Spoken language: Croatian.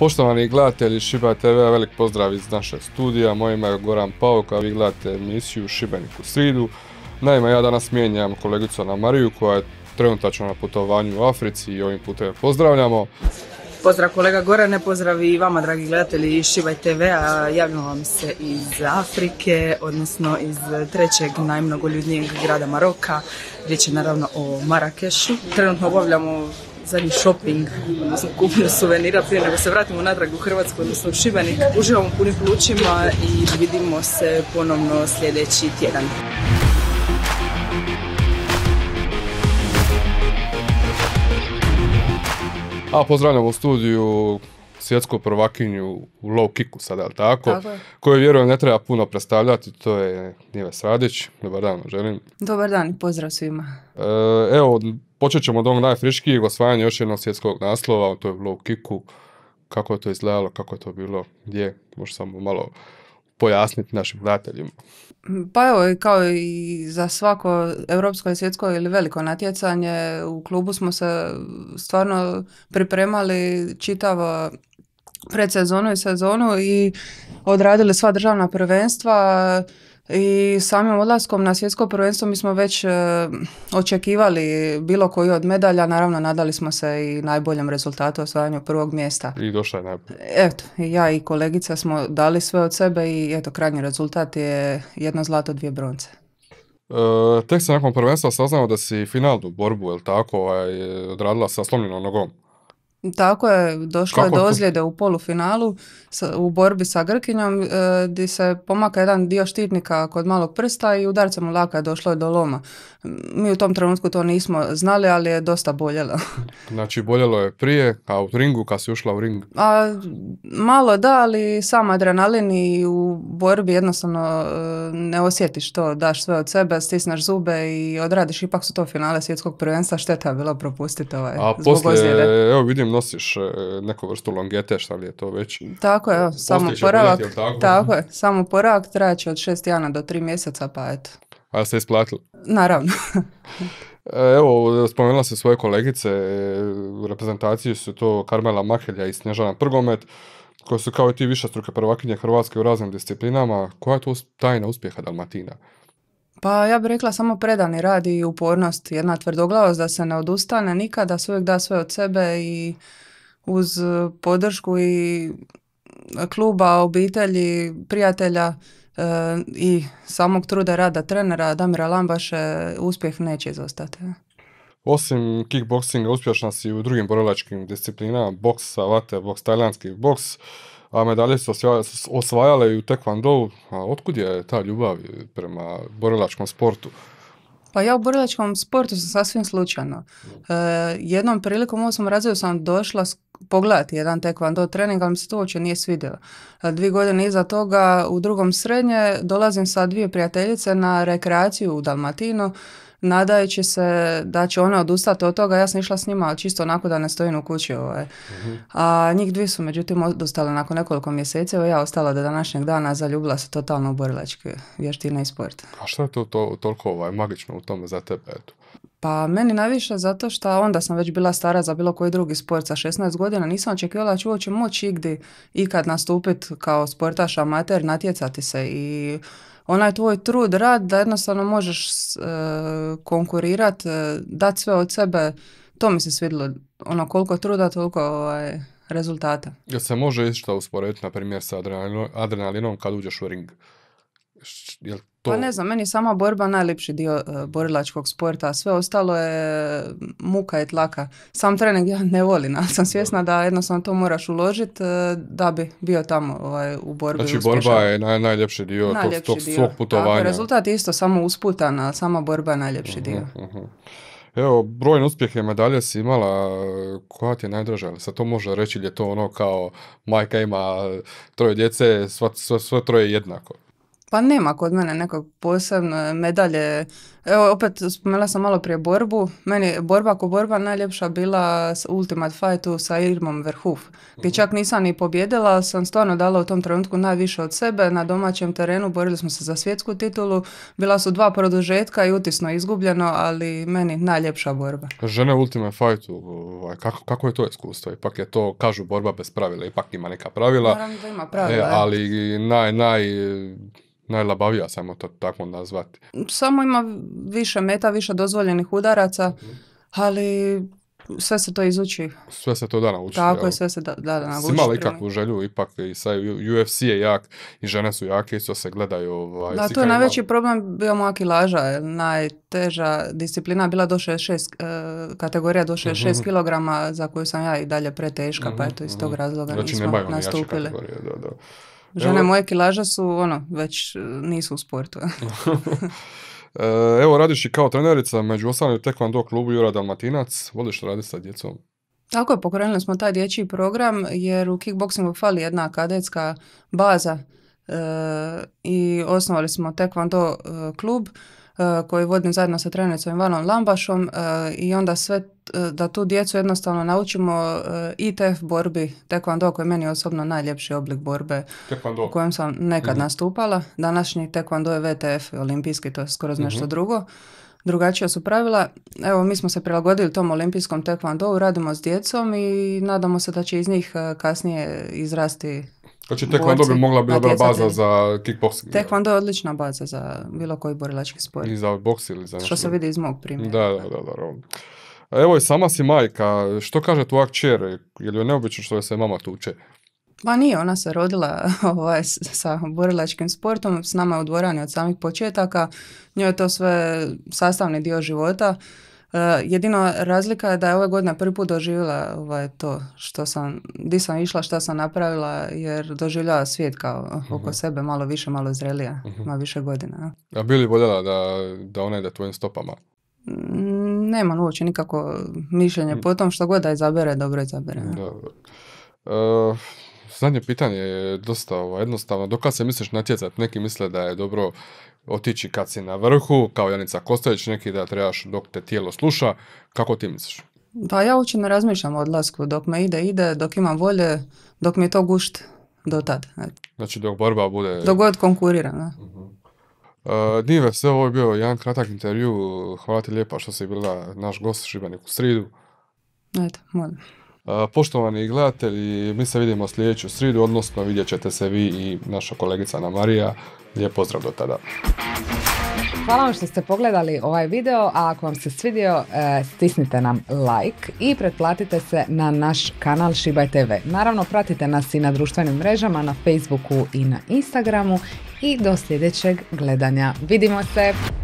Poštovani gledatelji Šiba TV, velik pozdrav iz našeg studija. Moje ime je Goran Pauk, a vi gledate emisiju Šibenik u sridu. Naime, ja danas mijenjam kolegicu Ana Mariju koja je trenutačno na putovanju u Africi i ovim putem pozdravljamo. Pozdrav kolega Gorane, pozdrav i vama dragi gledatelji Šibaj TV, a javljam vam se iz Afrike, odnosno iz trećeg najmnogoljudnijeg grada Maroka. Riječ je naravno o Marakešu. Trenutno obavljamo zadnji shopping, odnosno kupnju suvenira prije nego se vratimo natrag u Hrvatsku, odnosno u Šibenik. Uživamo punim plućima i vidimo se ponovno sljedeći tjedan. A pozdravljam u studiju svjetsku prvakinju u low kicku sada, jel tako? tako je. Koju vjerujem ne treba puno predstavljati, to je Nive Radić. Dobar dan, želim. Dobar dan, pozdrav svima. E, evo, počet ćemo od onog najfriškijeg osvajanja još jednog svjetskog naslova, to je u low kicku, kako je to izgledalo, kako je to bilo, gdje, možda samo malo pojasniti našim gledateljima. Pa evo, kao i za svako europsko i svjetsko ili veliko natjecanje, u klubu smo se stvarno pripremali čitavo predsezonu i sezonu i odradili sva državna prvenstva, i samim odlaskom na svjetsko prvenstvo mi smo već e, očekivali bilo koji od medalja, naravno nadali smo se i najboljem rezultatu osvajanju prvog mjesta. I došla je najbolje. Eto, ja i kolegica smo dali sve od sebe i eto, krajnji rezultat je jedno zlato, dvije bronce. E, tek se nakon prvenstva saznao da si finalnu borbu, je tako, ovaj, odradila sa slomljenom nogom. Tako je, došlo je do ozljede u polufinalu u borbi sa Grkinjom e, di gdje se pomaka jedan dio štitnika kod malog prsta i udarcem u laka je došlo je do loma. Mi u tom trenutku to nismo znali, ali je dosta boljelo. Znači boljelo je prije, a u ringu, kad si ušla u ring? A, malo da, ali sam adrenalin i u borbi jednostavno e, ne osjetiš to, daš sve od sebe, stisneš zube i odradiš, ipak su to finale svjetskog prvenstva, šteta je bila propustiti ovaj, a poslije, Evo vidim nosiš e, neku vrstu longete, šta li je to već? Tako je, samo poravak, tako? je, samo poravak traće od šest jana do tri mjeseca, pa eto. A se isplatili? Naravno. E, evo, spomenula se svoje kolegice, e, u reprezentaciji su to Karmela Mahelja i Snježana Prgomet, koje su kao i ti višastruke prvakinje Hrvatske u raznim disciplinama. Koja je to tajna uspjeha Dalmatina? Pa ja bih rekla samo predani rad i upornost, jedna tvrdoglavost da se ne odustane nikada, se uvijek da sve od sebe i uz e, podršku i kluba, obitelji, prijatelja e, i samog truda rada trenera Damira Lambaše uspjeh neće izostati. E. Osim kickboksinga uspješna si u drugim borilačkim disciplinama, boksa, vate, boks, boks a medalje su osvajale i u tekvandovu. A otkud je ta ljubav prema borilačkom sportu? Pa ja u borilačkom sportu sam sasvim slučajno. E, jednom prilikom u osmom sam došla pogledati jedan tekvando trening, ali mi se to uopće nije svidjelo. E, dvi godine iza toga u drugom srednje dolazim sa dvije prijateljice na rekreaciju u Dalmatinu nadajući se da će ona odustati od toga, ja sam išla s njima čisto onako da ne stojim u kući. Ovaj. Mhm. A njih dvije su međutim odustale nakon nekoliko mjeseci, ja ostala do današnjeg dana, zaljubila se totalno u borilačke vještine i sport. A što je to, to toliko ovaj, magično u tome za tebe? Eto? Pa meni najviše zato što onda sam već bila stara za bilo koji drugi sport sa 16 godina. Nisam očekivala da ću uopće moći igdje ikad nastupiti kao sportaš amater, natjecati se i onaj tvoj trud, rad, da jednostavno možeš e, konkurirati, e, dati sve od sebe. To mi se svidilo. Ono, koliko truda, toliko ovaj, rezultata. Jel se može išta usporediti, na primjer, sa adrenalinom, adrenalinom kad uđeš u ring? to... Pa ne znam, meni sama borba najljepši dio e, borilačkog sporta, a sve ostalo je muka i tlaka. Sam trening ja ne volim, ali sam svjesna da jednostavno to moraš uložiti e, da bi bio tamo ovaj, u borbi Znači borba je najljepši dio najljepši tog, tog svog putovanja. Tako, rezultat je isto samo usputan, a sama borba je najljepši mhm, dio. Uh-huh. Evo, brojne uspjehe medalje si imala, koja ti je najdraža? sad to može reći je to ono kao majka ima troje djece, sve troje jednako? Pa nema kod mene nekog posebno e, medalje. Evo, opet spomenula sam malo prije borbu. Meni je borba ko borba najljepša bila s Ultimate Fightu sa Irmom Verhoof. Gdje mhm. čak nisam ni pobjedila, sam stvarno dala u tom trenutku najviše od sebe. Na domaćem terenu borili smo se za svjetsku titulu. Bila su dva produžetka i utisno izgubljeno, ali meni najljepša borba. Žene u Ultimate Fightu, ovaj, kako, je to iskustvo? Ipak je to, kažu, borba bez pravila. Ipak ima neka pravila. Naravno da ima pravila. E, ali naj, naj najlabavija samo to tako nazvati. Samo ima više meta, više dozvoljenih udaraca, mhm. ali sve se to izuči. Sve se to da nauči. Tako je, sve se da, da, da imala ikakvu želju, ipak i UFC je jak i žene su jake, isto se gledaju. Ovaj, da, to je najveći problem bio moja kilaža. Najteža disciplina bila do 66, e, kategorija do 66 mm kilograma, za koju sam ja i dalje preteška, pa mhm, eto iz mhm. tog razloga znači, nismo nastupili. Da, da. Žene evo, moje kilaža su, ono, već e, nisu u sportu. E, evo, radiš i kao trenerica, među ostalim do klubu Jura Dalmatinac. Voliš raditi sa djecom? Tako je, pokrenuli smo taj dječji program jer u kickboksingu fali jedna kadetska baza e, i osnovali smo tekvando klub. Eh, koji vodim zajedno sa trenericom Ivanom Lambašom eh, i onda sve eh, da tu djecu jednostavno naučimo ITF borbi, tekvando koji je meni osobno najljepši oblik borbe u kojem sam nekad mhm. nastupala. Današnji tekvando je VTF, olimpijski, to je skoro nešto mhm. drugo drugačija su pravila. Evo, mi smo se prilagodili tom olimpijskom tekvandovu, radimo s djecom i nadamo se da će iz njih kasnije izrasti Znači, tekvando bi mogla biti dobra baza za kickboxing. Tekvando je odlična baza za bilo koji borilački sport. I za boks ili za... Što se vidi iz mog primjera. Da, da, da. da. Evo i sama si majka, što kaže tvoja kćer? Je li neobično što je se mama tuče? Pa nije, ona se rodila ovaj, sa borilačkim sportom, s nama je u dvorani od samih početaka, njoj je to sve sastavni dio života. Eh, jedino jedina razlika je da je ove godine prvi put doživjela ovaj, to što sam, di sam išla, što sam napravila, jer doživljava svijet kao mhm. oko sebe malo više, malo zrelija, uh ima više godina. A bi li voljela da, da ona ide tvojim stopama? Nema mm, nemam uopće nikako mišljenje, mm. potom što god da izabere, dobro izabere. Dobro. Eh, zadnje pitanje je dosta ovo, ovaj, jednostavno. Dokad se misliš natjecati? Neki misle da je dobro otići kad si na vrhu, kao Janica Kostović, neki da trebaš dok te tijelo sluša. Kako ti misliš? Pa ja uopće ne razmišljam o odlasku. Dok me ide, ide. Dok imam volje, dok mi je to gušt, do tad. Znači dok borba bude... Dok god konkuriram, mhm. Uh, e, Dive, sve ovo je bio jedan kratak intervju. Hvala ti lijepa što si bila naš gost Šibenik u sridu. Eto, molim. Poštovani gledatelji, mi se vidimo sljedeću sridu, odnosno vidjet ćete se vi i naša kolegica Ana Marija. Lijep pozdrav do tada. Hvala vam što ste pogledali ovaj video, a ako vam se svidio e, stisnite nam like i pretplatite se na naš kanal Šibaj TV. Naravno pratite nas i na društvenim mrežama, na Facebooku i na Instagramu i do sljedećeg gledanja. Vidimo se!